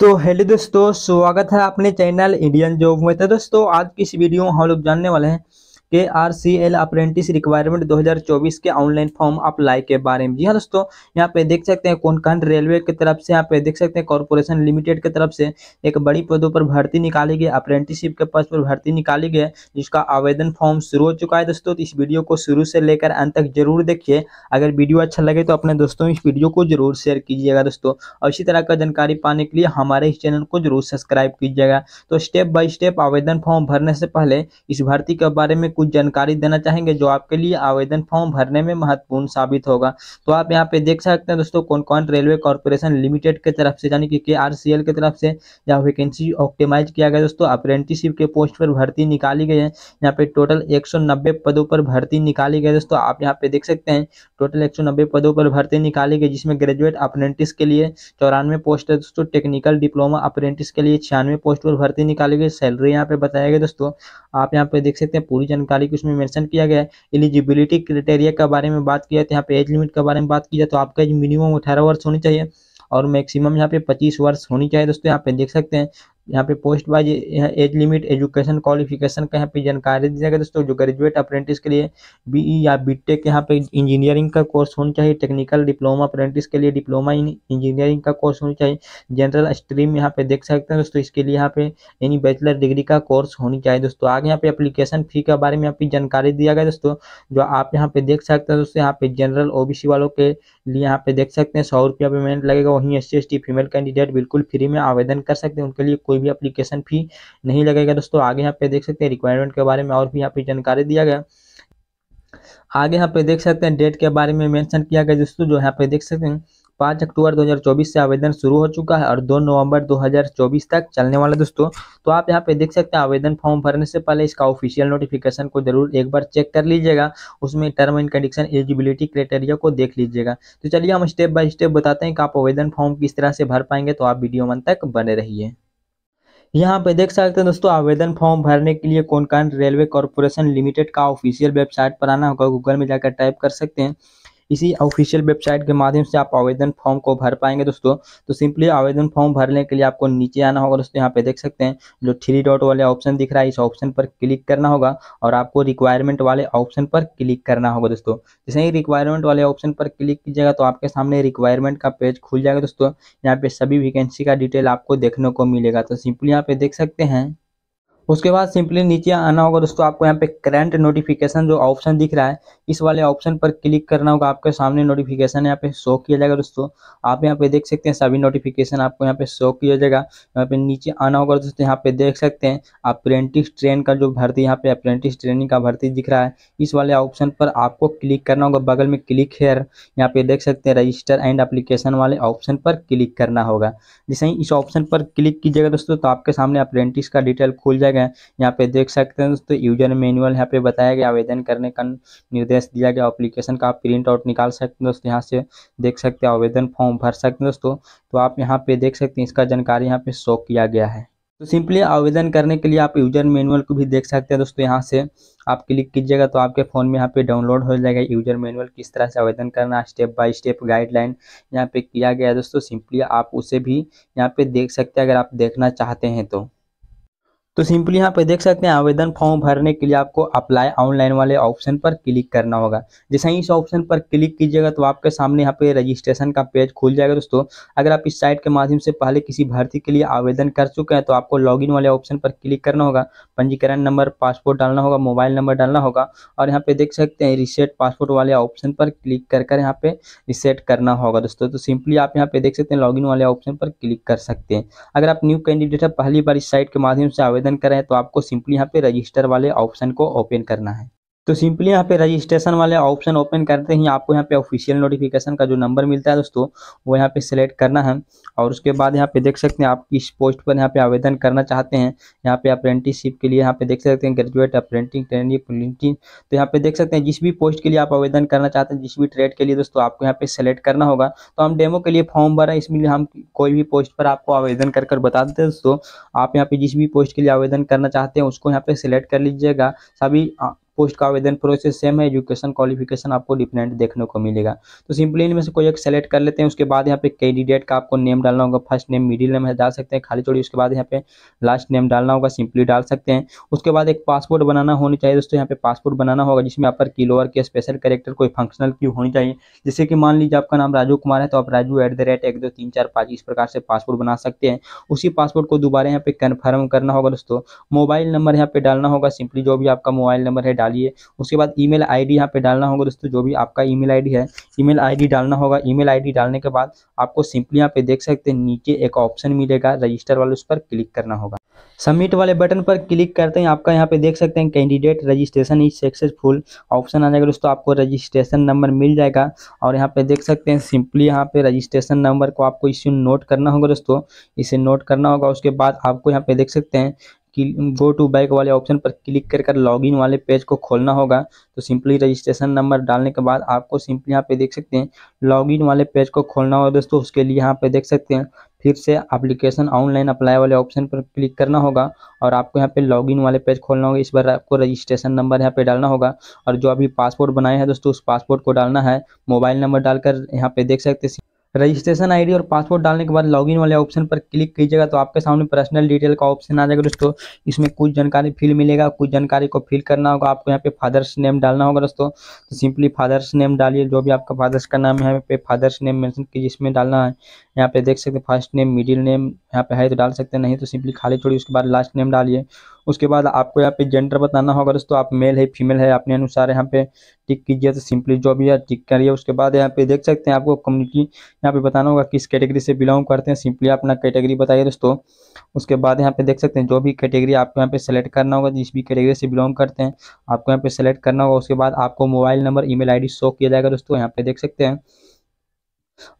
तो हेलो दोस्तों स्वागत है अपने चैनल इंडियन जॉब में तो दोस्तों आज की इस वीडियो में हम लोग जानने वाले हैं के R C L apprentice requirement 2024 के ऑनलाइन फॉर्म अप्लाई के बारे में जी हाँ दोस्तों यहाँ पे देख सकते हैं कौन रेलवे की तरफ से यहाँ पे देख सकते हैं कॉरपोरेशन लिमिटेड की तरफ से एक बड़ी पदों पर भर्ती निकाली गई अप्रेंटिसशिप के पद पर भर्ती निकाली गई जिसका आवेदन फॉर्म शुरू हो चुका है दोस्तों तो इस वीडियो को शुरू से लेकर अंत तक जरूर देखिए अगर वीडियो अच्छा लगे तो अपने दोस्तों इस वीडियो को जरूर शेयर कीजिएगा दोस्तों और इसी तरह का जानकारी पाने के लिए हमारे इस चैनल को जरूर सब्सक्राइब कीजिएगा तो स्टेप बाय स्टेप आवेदन फॉर्म भरने से पहले इस भर्ती के बारे में कुछ जानकारी देना चाहेंगे जो आपके लिए आवेदन फॉर्म भरने में महत्वपूर्ण साबित होगा तो आप यहाँ पे देख सकते हैं दोस्तों कौन कौन रेलवे कॉरपोरेशन लिमिटेड के तरफ से यानी कि के आर सी एल की तरफ से यहाँ वैकेंसी ऑप्टिमाइज किया गया दोस्तों अप्रेंटिसिप के पोस्ट पर भर्ती निकाली गई है यहाँ पे टोटल एक सौ नब्बे पदों पर भर्ती निकाली गई दोस्तों आप यहाँ पे देख सकते हैं टोटल एक सौ नब्बे पदों पर भर्ती निकाली गई जिसमें ग्रेजुएट अप्रेंटिस के लिए चौरानवे पोस्ट है दोस्तों टेक्निकल डिप्लोमा अप्रेंटिस के लिए छियानवे पोस्ट पर भर्ती निकाली गई सैलरी यहाँ पे बताया गया दोस्तों आप यहाँ पे देख सकते हैं पूरी जानकारी तारीख उसमें मेंशन किया गया है एलिजिबिलिटी क्राइटेरिया के बारे में बात किया तो यहाँ पे एज लिमिट के बारे में बात की जाए तो आपका एज मिनिमम अठारह वर्ष होनी चाहिए और मैक्सिमम यहाँ पे पच्चीस वर्ष होनी चाहिए दोस्तों यहाँ पे देख सकते हैं यहाँ पे post wise age limit education qualification का यहाँ पे जानकारी दी जाएगा दोस्तों जो ग्रेजुएट अप्रेंटिस के लिए बीई या बीटेक यहाँ पे इंजीनियरिंग का कोर्स होना चाहिए टेक्निकल डिप्लोमा अप्रेंटिस के लिए डिप्लोमा इन इंजीनियरिंग का कोर्स होना चाहिए जनरल स्ट्रीम यहाँ पे देख सकते हैं दोस्तों इसके लिए यहाँ पे यानी बैचलर डिग्री का कोर्स होनी चाहिए दोस्तों आगे यहाँ पे अप्लीकेशन फी के बारे में यहाँ पे जानकारी दिया गया दोस्तों जो आप यहाँ पे देख सकते हैं दोस्तों यहाँ पे जनरल ओ वालों के लिए यहाँ पे देख सकते हैं सौ रुपया पेमेंट लगेगा वहीं एस सी फीमेल कैंडिडेट बिल्कुल फ्री में आवेदन कर सकते हैं उनके लिए कोई कोई भी अप्लीकेशन फी नहीं लगेगा दोस्तों आगे यहाँ पे देख सकते हैं रिक्वायरमेंट के बारे में और भी यहाँ पे जानकारी दिया गया आगे यहाँ पे देख सकते हैं डेट के बारे में मेंशन किया गया दोस्तों जो यहाँ पे देख सकते हैं पाँच अक्टूबर 2024 से आवेदन शुरू हो चुका है और 2 नवंबर 2024 तक चलने वाला दोस्तों तो आप यहाँ पे देख सकते हैं आवेदन फॉर्म भरने से पहले इसका ऑफिशियल नोटिफिकेशन को जरूर एक बार चेक कर लीजिएगा उसमें term and condition eligibility criteria को देख लीजिएगा तो चलिए हम स्टेप बाय स्टेप बताते हैं कि आप आवेदन फॉर्म किस तरह से भर पाएंगे तो आप वीडियो मन तक बने रहिए यहाँ पे देख सकते हैं दोस्तों आवेदन फॉर्म भरने के लिए कौन कौन रेलवे कॉरपोरेशन लिमिटेड का ऑफिशियल वेबसाइट पर आना होगा गूगल में जाकर टाइप कर सकते हैं इसी ऑफिशियल वेबसाइट के माध्यम से आप आवेदन फॉर्म को भर पाएंगे दोस्तों तो सिंपली आवेदन फॉर्म भरने के लिए आपको नीचे आना होगा दोस्तों यहाँ पे देख सकते हैं जो थ्री डॉट वाले ऑप्शन दिख रहा है इस ऑप्शन पर क्लिक करना होगा और आपको रिक्वायरमेंट वाले ऑप्शन पर क्लिक करना होगा दोस्तों जैसे ही रिक्वायरमेंट वाले ऑप्शन पर क्लिक कीजिएगा तो आपके सामने रिक्वायरमेंट का पेज खुल जाएगा दोस्तों यहाँ पे सभी वैकेंसी का डिटेल आपको देखने को मिलेगा तो सिंपली यहाँ पे देख सकते हैं उसके बाद सिंपली नीचे आना होगा दोस्तों आपको यहाँ पे करंट नोटिफिकेशन जो ऑप्शन दिख रहा है इस वाले ऑप्शन पर क्लिक करना होगा आपके सामने नोटिफिकेशन यहाँ पे शो किया जाएगा दोस्तों आप यहाँ पे देख सकते हैं सभी नोटिफिकेशन आपको यहाँ पे शो किया जाएगा यहाँ पे नीचे आना होगा दोस्तों यहाँ पे देख सकते हैं अप्रेंटिस ट्रेन का जो भर्ती यहाँ पे अप्रेंटिस ट्रेनिंग का भर्ती दिख रहा है इस वाले ऑप्शन पर आपको क्लिक करना होगा बगल में क्लिक हेयर यहाँ पे देख सकते हैं रजिस्टर एंड अप्लीकेशन वाले ऑप्शन पर क्लिक करना होगा जैसे ही इस ऑप्शन पर क्लिक कीजिएगा दोस्तों तो आपके सामने अप्रेंटिस का डिटेल खुल जाएगा गया यहाँ पे देख सकते हैं दोस्तों यूजर मैनुअल यहाँ पे बताया गया आवेदन करने का निर्देश दिया गया अप्लीकेशन का आप प्रिंट आउट निकाल सकते हैं दोस्तों यहाँ से देख सकते हैं आवेदन फॉर्म भर सकते हैं दोस्तों तो आप यहाँ पे देख सकते हैं इसका जानकारी यहाँ पे शो किया गया है तो सिंपली आवेदन करने के लिए आप यूजर मैनुअल को भी देख सकते हैं दोस्तों यहाँ से आप क्लिक कीजिएगा तो आपके फ़ोन में यहाँ पे डाउनलोड हो जाएगा यूजर मैनुअल किस तरह से आवेदन करना स्टेप बाय स्टेप गाइडलाइन यहाँ पे किया गया है दोस्तों सिंपली आप उसे भी यहाँ पे देख सकते हैं अगर आप देखना चाहते हैं तो तो सिंपली यहाँ पे देख सकते हैं आवेदन फॉर्म भरने के लिए आपको अप्लाई ऑनलाइन वाले ऑप्शन पर क्लिक करना होगा जैसे ही इस ऑप्शन पर क्लिक कीजिएगा तो आपके सामने यहाँ पे रजिस्ट्रेशन का पेज खुल जाएगा दोस्तों अगर आप इस साइट के माध्यम से पहले किसी भर्ती के लिए आवेदन कर चुके हैं तो आपको लॉगिन वाले ऑप्शन पर क्लिक करना होगा पंजीकरण नंबर पासपोर्ट डालना होगा मोबाइल नंबर डालना होगा और यहाँ पे देख सकते हैं रिसेट पासपोर्ट वाले ऑप्शन पर क्लिक कर कर यहाँ पे रिसेट करना होगा दोस्तों तो सिंपली आप यहाँ पे देख सकते हैं लॉग वाले ऑप्शन पर क्लिक कर सकते हैं अगर आप न्यू कैंडिडेट है पहली बार इस साइट के माध्यम से आवेदन आवेदन करें तो आपको सिंपली यहाँ पे रजिस्टर वाले ऑप्शन को ओपन करना है तो सिंपली यहाँ पे रजिस्ट्रेशन वाले ऑप्शन ओपन करते ही आपको यहाँ पे ऑफिशियल नोटिफिकेशन का जो नंबर मिलता है दोस्तों वो यहाँ पे सिलेक्ट करना है और उसके बाद यहाँ पे देख सकते हैं आप किस पोस्ट पर यहाँ पे आवेदन करना चाहते हैं यहाँ पे अप्रेंटिसशिप के लिए यहाँ पे देख सकते हैं ग्रेजुएट अप्रेंटिंग ट्रेनिंग तो यहाँ पे देख सकते हैं जिस भी पोस्ट के लिए आप आवेदन करना चाहते हैं जिस भी ट्रेड के लिए दोस्तों आपको यहाँ पे सेलेक्ट करना होगा तो हम डेमो के लिए फॉर्म भरा इसमें हम कोई भी पोस्ट पर आपको आवेदन कर कर बता देते हैं दोस्तों आप यहाँ पे जिस भी पोस्ट के लिए आवेदन करना चाहते हैं उसको यहाँ पे सिलेक्ट कर लीजिएगा सभी पोस्ट का आवेदन प्रोसेस सेम है एजुकेशन क्वालिफिकेशन आपको डिफरेंट देखने को मिलेगा तो सिंपली इनमें से कोई एक सेलेक्ट कर लेते हैं उसके बाद यहाँ पे कैंडिडेट का आपको नेम डालना होगा फर्स्ट नेम मिडिल नेम डाल सकते हैं खाली छोड़ी उसके बाद यहाँ पे लास्ट नेम डालना होगा सिंपली डाल सकते हैं उसके बाद एक पासपोर्ट बनाना होनी चाहिए दोस्तों यहाँ पे पासपोर्ट बनाना होगा जिसमें आप पर के स्पेशल कैरेक्टर कोई फंक्शनल क्यू होनी चाहिए जैसे कि मान लीजिए आपका नाम राजू कुमार है तो आप राजू एट द रेट एक दो तीन चार पाँच इस प्रकार से पासपोर्ट बना सकते हैं उसी पासपोर्ट को दोबारा यहाँ पे कन्फर्म करना होगा दोस्तों मोबाइल नंबर यहाँ पे डालना होगा सिंपली जो भी आपका मोबाइल नंबर है डालिए उसके बाद ईमेल आईडी यहाँ पे डालना होगा दोस्तों जो भी आपका ईमेल आईडी है ईमेल आईडी डालना होगा ईमेल आईडी डालने के बाद आपको सिंपली यहाँ पे देख सकते हैं नीचे एक ऑप्शन मिलेगा रजिस्टर वाले उस पर क्लिक करना होगा सबमिट वाले बटन पर क्लिक करते हैं आपका यहाँ पे देख सकते हैं candidate registration is successful option आ जाएगा दोस्तों आपको रजिस्ट्रेशन नंबर मिल जाएगा और यहाँ पे देख सकते हैं सिंपली यहाँ पे रजिस्ट्रेशन नंबर को आपको इसे नोट करना होगा दोस्तों इसे नोट करना होगा उसके बाद आपको यहाँ पे देख सकते हैं गो टू बैक वाले ऑप्शन पर क्लिक कर कर इन वाले पेज को खोलना होगा तो सिंपली रजिस्ट्रेशन नंबर डालने के बाद आपको सिंपली यहाँ पे देख सकते हैं इन वाले पेज को खोलना होगा दोस्तों उसके लिए यहाँ पे देख सकते हैं फिर से एप्लीकेशन ऑनलाइन अप्लाई वाले ऑप्शन पर क्लिक करना होगा और आपको यहाँ पे लॉगिन वाले पेज खोलना होगा इस बार आपको रजिस्ट्रेशन नंबर यहाँ पे डालना होगा और जो अभी पासपोर्ट बनाए हैं दोस्तों उस पासपोर्ट को डालना है मोबाइल नंबर डालकर यहाँ पे देख सकते हैं रजिस्ट्रेशन आईडी और पासवर्ड डालने के बाद लॉगिन वाले ऑप्शन पर क्लिक कीजिएगा तो आपके सामने पर्सनल डिटेल का ऑप्शन आ जाएगा दोस्तों इसमें कुछ जानकारी फिल मिलेगा कुछ जानकारी को फिल करना होगा आपको यहाँ पे फादर्स नेम डालना होगा दोस्तों तो सिंपली फादर्स नेम डालिए जो भी आपका फादर्स का नाम है पे फादर्स नेम मैंशन कीजिए इसमें डालना है यहाँ पे देख सकते फर्स्ट नेम मिडिल नेम यहाँ पे है तो डाल सकते नहीं तो सिंपली खाली छोड़िए उसके बाद लास्ट नेम डालिए उसके बाद आपको यहाँ पे जेंडर बताना होगा दोस्तों आप मेल है फीमेल है अपने अनुसार यहाँ पे टिक कीजिए तो सिंपली जो भी है टिक करिए उसके बाद यहाँ पे देख सकते हैं आपको कम्युनिटी यहाँ पे बताना होगा किस कैटेगरी से बिलोंग करते हैं सिंपली अपना कैटेगरी बताइए दोस्तों उसके बाद यहाँ पे देख सकते हैं जो भी कैटेगरी आपको यहाँ पे सेलेक्ट करना होगा जिस भी कैटेगरी से बिलोंग करते हैं आपको यहाँ पे सेलेक्ट करना होगा उसके बाद आपको mobile number I D show किया जाएगा दोस्तों यहाँ पे देख सकते हैं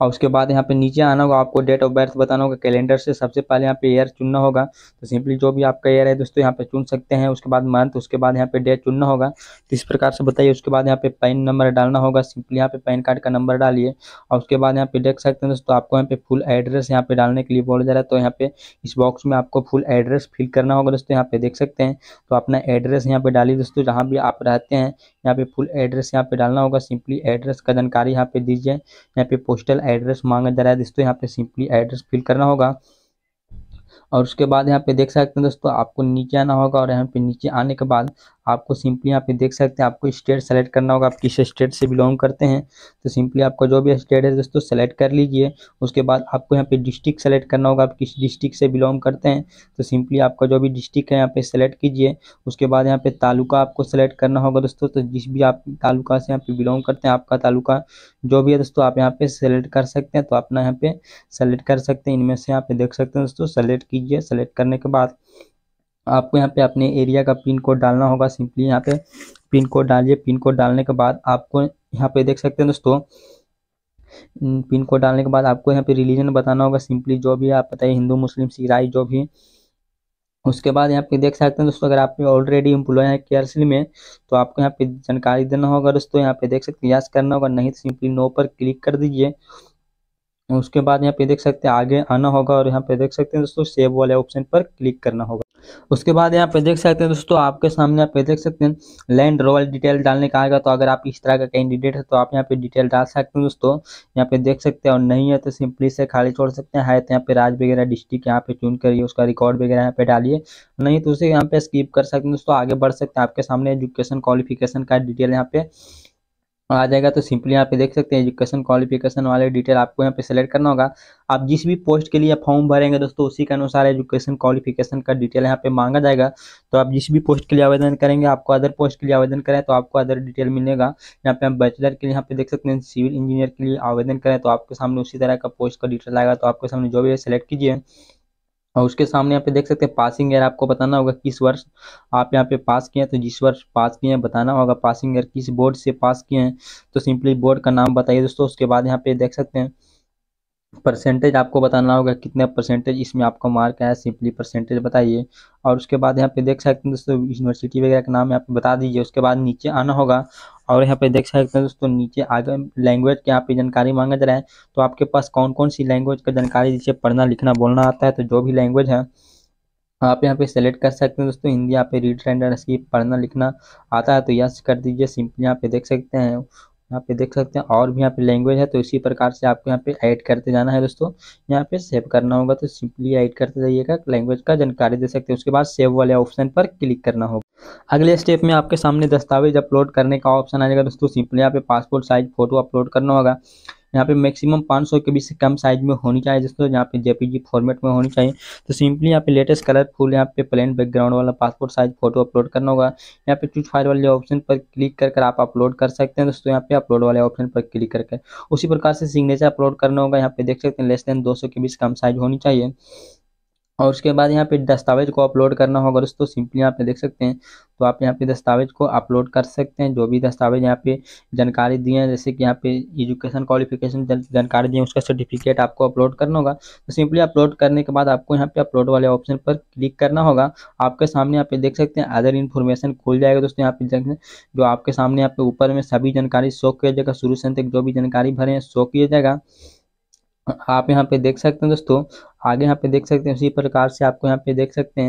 और उसके बाद यहाँ पे नीचे आना होगा आपको डेट ऑफ बर्थ बताना होगा कैलेंडर से सबसे पहले यहाँ पे ईयर चुनना होगा तो सिंपली जो भी आपका ईयर है दोस्तों यहाँ पे चुन सकते हैं उसके बाद मंथ उसके बाद यहाँ पे डेट चुनना होगा तो इस प्रकार से बताइए उसके बाद यहाँ पे पैन नंबर डालना होगा सिंपली यहाँ पे पैन कार्ड का नंबर डालिए और उसके बाद यहाँ पे देख सकते हैं दोस्तों आपको यहाँ पे फुल एड्रेस यहाँ पे डालने के लिए बोला जा रहा है तो यहाँ पे इस बॉक्स में आपको फुल एड्रेस फिल करना होगा दोस्तों यहाँ पे देख सकते हैं तो अपना एड्रेस यहाँ पे डालिए दोस्तों जहाँ भी आप रहते हैं यहाँ पे फुल एड्रेस यहाँ पे डालना होगा सिंपली एड्रेस का जानकारी यहाँ पे दीजिए यहाँ पे पोस्ट पोस्टल एड्रेस मांगा जा रहा है दोस्तों तो यहाँ पे सिंपली एड्रेस फिल करना होगा और उसके बाद यहाँ पे देख सकते हैं दोस्तों आपको नीचे आना होगा और यहाँ पे नीचे आने के बाद आपको सिंपली यहाँ पे देख सकते हैं आपको स्टेट सेलेक्ट करना होगा आप किस स्टेट से बिलोंग करते हैं तो सिंपली आपका जो भी स्टेट है दोस्तों सेलेक्ट कर लीजिए उसके बाद आपको यहाँ पे डिस्ट्रिक्ट सेलेक्ट करना होगा आप किस डिस्ट्रिक्ट से बिलोंग करते हैं तो सिंपली आपका जो भी डिस्ट्रिक्ट है यहाँ पे सेलेक्ट कीजिए उसके बाद यहाँ पे तालुका आपको सेलेक्ट करना होगा दोस्तों तो जिस भी आप तालुका से यहाँ पे बिलोंग करते हैं आपका तालुका जो भी है दोस्तों आप यहाँ पे सेलेक्ट कर सकते हैं तो अपना यहाँ पे सेलेक्ट कर सकते हैं इनमें से यहाँ पे देख सकते हैं दोस्तों सेलेक्ट कीजिए सेलेक्ट करने के बाद आपको यहाँ पे अपने एरिया का पिन कोड डालना होगा सिंपली यहाँ पे पिन कोड डालिए पिन कोड डालने के बाद आपको यहाँ पे देख सकते हैं दोस्तों पिन कोड डालने के बाद आपको यहाँ पे रिलीजन बताना होगा सिंपली जो भी आप बताइए हिंदू मुस्लिम सिराई जो भी उसके बाद यहाँ पे देख सकते हैं दोस्तों अगर आप ऑलरेडी एम्प्लॉय हैं केयरसिल में तो आपको यहाँ पे जानकारी देना होगा दोस्तों यहाँ पे देख सकते हैं यस करना होगा नहीं तो सिंपली नो पर क्लिक कर दीजिए उसके बाद यहाँ पे देख सकते हैं आगे आना होगा और यहाँ पे देख सकते हैं दोस्तों सेव वाले ऑप्शन पर क्लिक करना होगा उसके बाद यहाँ पे देख सकते हैं दोस्तों आपके सामने यहाँ पे देख सकते हैं लैंड रोल डिटेल डालने का आएगा तो अगर आप इस तरह का कैंडिडेट है तो आप यहाँ पे डिटेल डाल सकते हैं दोस्तों यहाँ पे देख सकते हैं और नहीं है तो सिंपली से खाली छोड़ सकते हैं है तो यहाँ पे राज्य वगैरह डिस्ट्रिक्ट यहाँ पे चुन करिए उसका रिकॉर्ड वगैरह यहाँ पे डालिए नहीं तो उसे यहाँ पे स्कीप कर सकते हैं दोस्तों आगे बढ़ सकते हैं आपके सामने एजुकेशन क्वालिफिकेशन का डिटेल यहाँ पे और आ जाएगा तो सिंपली यहाँ पे देख सकते हैं एजुकेशन क्वालिफिकेशन वाले डिटेल आपको यहाँ पे सेलेक्ट करना होगा आप जिस भी पोस्ट के लिए फॉर्म भरेंगे दोस्तों उसी के अनुसार एजुकेशन क्वालिफिकेशन का डिटेल यहाँ पे मांगा जाएगा तो आप जिस भी पोस्ट के लिए आवेदन करेंगे आपको अदर पोस्ट के लिए आवेदन करें तो आपको अदर डिटेल मिलेगा यहाँ पे आप बैचलर के लिए यहाँ पे देख सकते हैं सिविल इंजीनियर के लिए आवेदन करें तो आपके सामने उसी तरह का पोस्ट का डिटेल आएगा तो आपके सामने जो भी है सेलेक्ट कीजिए और उसके सामने यहाँ पे देख सकते हैं पासिंग ईयर आपको बताना होगा किस वर्ष आप यहाँ पे पास किए हैं तो जिस वर्ष पास किए हैं बताना होगा पासिंग ईयर किस बोर्ड से पास किए हैं तो सिंपली बोर्ड का नाम बताइए दोस्तों उसके बाद यहाँ पे देख सकते हैं परसेंटेज आपको बताना होगा कितना परसेंटेज इसमें आपका मार्क आया सिंपली परसेंटेज बताइए और उसके बाद यहाँ पे देख सकते हैं दोस्तों यूनिवर्सिटी वगैरह का नाम यहाँ पे बता दीजिए उसके बाद नीचे आना होगा और यहाँ पे देख सकते हैं दोस्तों नीचे आगे लैंग्वेज के यहाँ पे जानकारी मांगा जा रहा है तो आपके पास कौन कौन सी लैंग्वेज का जानकारी जिसे पढ़ना लिखना बोलना आता है तो जो भी लैंग्वेज है आप यहाँ पे सेलेक्ट कर सकते हैं दोस्तों हिंदी यहाँ पे रीड रेंडर इसकी पढ़ना लिखना आता है तो यस कर दीजिए सिंपली यहाँ पे देख सकते हैं यहाँ पे देख सकते हैं और भी यहाँ पे लैंग्वेज है तो इसी प्रकार से आपको यहाँ पे ऐड करते जाना है दोस्तों यहाँ पे सेव करना होगा तो सिंपली ऐड करते जाइएगा लैंग्वेज का जानकारी दे सकते हैं उसके बाद सेव वाले ऑप्शन पर क्लिक करना होगा अगले स्टेप में आपके सामने दस्तावेज अपलोड करने का ऑप्शन आ जाएगा दोस्तों सिंपली यहाँ पे पासपोर्ट साइज फोटो अपलोड करना होगा यहाँ पे मैक्सिमम 500 के बीच से कम साइज में होनी चाहिए दोस्तों यहाँ पे जेपीजी फॉर्मेट में होनी चाहिए तो सिंपली यहाँ पे लेटेस्ट कलरफुल यहाँ पे प्लेन बैकग्राउंड वाला पासपोर्ट साइज फोटो अपलोड करना होगा यहाँ पे चूज फाइल वाले ऑप्शन पर क्लिक कर कर आप अपलोड कर सकते हैं दोस्तों यहाँ पे अपलोड वाले ऑप्शन पर क्लिक करके उसी प्रकार से सिग्नेचर अपलोड करना होगा यहाँ पे देख सकते हैं लेस देन दो के बीच कम साइज होनी चाहिए और उसके बाद यहाँ पे दस्तावेज को अपलोड करना होगा दोस्तों सिंपली यहाँ पे देख सकते हैं तो आप यहाँ पे दस्तावेज को अपलोड कर सकते हैं जो भी दस्तावेज यहाँ पे जानकारी दिए हैं जैसे कि यहाँ पे एजुकेशन क्वालिफिकेशन जानकारी दिए उसका सर्टिफिकेट आपको अपलोड करना होगा तो सिंपली अपलोड करने के बाद आपको यहाँ पे अपलोड वाले ऑप्शन पर क्लिक करना होगा आपके सामने यहाँ पे देख सकते हैं अदर इन्फॉर्मेशन खुल जाएगा दोस्तों यहाँ पे जो आपके सामने यहाँ पे ऊपर में सभी जानकारी शो किया जाएगा शुरू से तक जो भी जानकारी भरे हैं शो किया जाएगा आप यहाँ पे देख सकते हैं दोस्तों आगे यहाँ पे देख सकते हैं उसी प्रकार से आपको यहाँ पे देख सकते हैं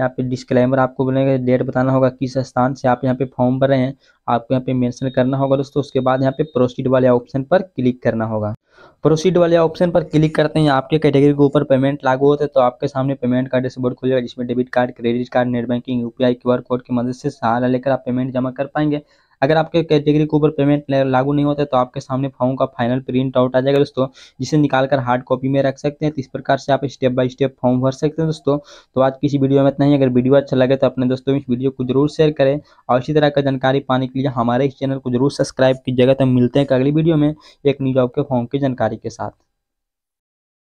यहाँ पे डिस्क्लेमर आपको बोलेगा डेट बताना होगा किस स्थान से आप यहाँ पे फॉर्म भर रहे हैं आपको यहाँ पे मेंशन करना होगा दोस्तों उसके बाद यहाँ पे प्रोसीड वाले ऑप्शन पर क्लिक करना होगा प्रोसीड वाले ऑप्शन पर क्लिक करते हैं आपके कैटेगरी के ऊपर पेमेंट लागू होते हैं तो आपके सामने पेमेंट कार्ड डैशबोर्ड खुलेगा जिसमें debit card credit card net banking UPI QR code की मदद से सहारा लेकर आप पेमेंट जमा कर पाएंगे अगर आपके कैटेगरी के ऊपर पेमेंट लागू नहीं होता है तो आपके सामने फॉर्म का फाइनल प्रिंट आउट आ जाएगा दोस्तों जिसे निकाल कर हार्ड कॉपी में रख सकते हैं तो इस प्रकार से आप स्टेप बाय स्टेप फॉर्म भर सकते हैं दोस्तों तो आज किसी वीडियो में इतना ही अगर वीडियो अच्छा लगे तो अपने दोस्तों इस वीडियो को जरूर शेयर करें और इसी तरह का जानकारी पाने के लिए हमारे इस चैनल को जरूर सब्सक्राइब कीजिएगा तो मिलते हैं अगली वीडियो में एक न्यू जॉब के फॉर्म की जानकारी के साथ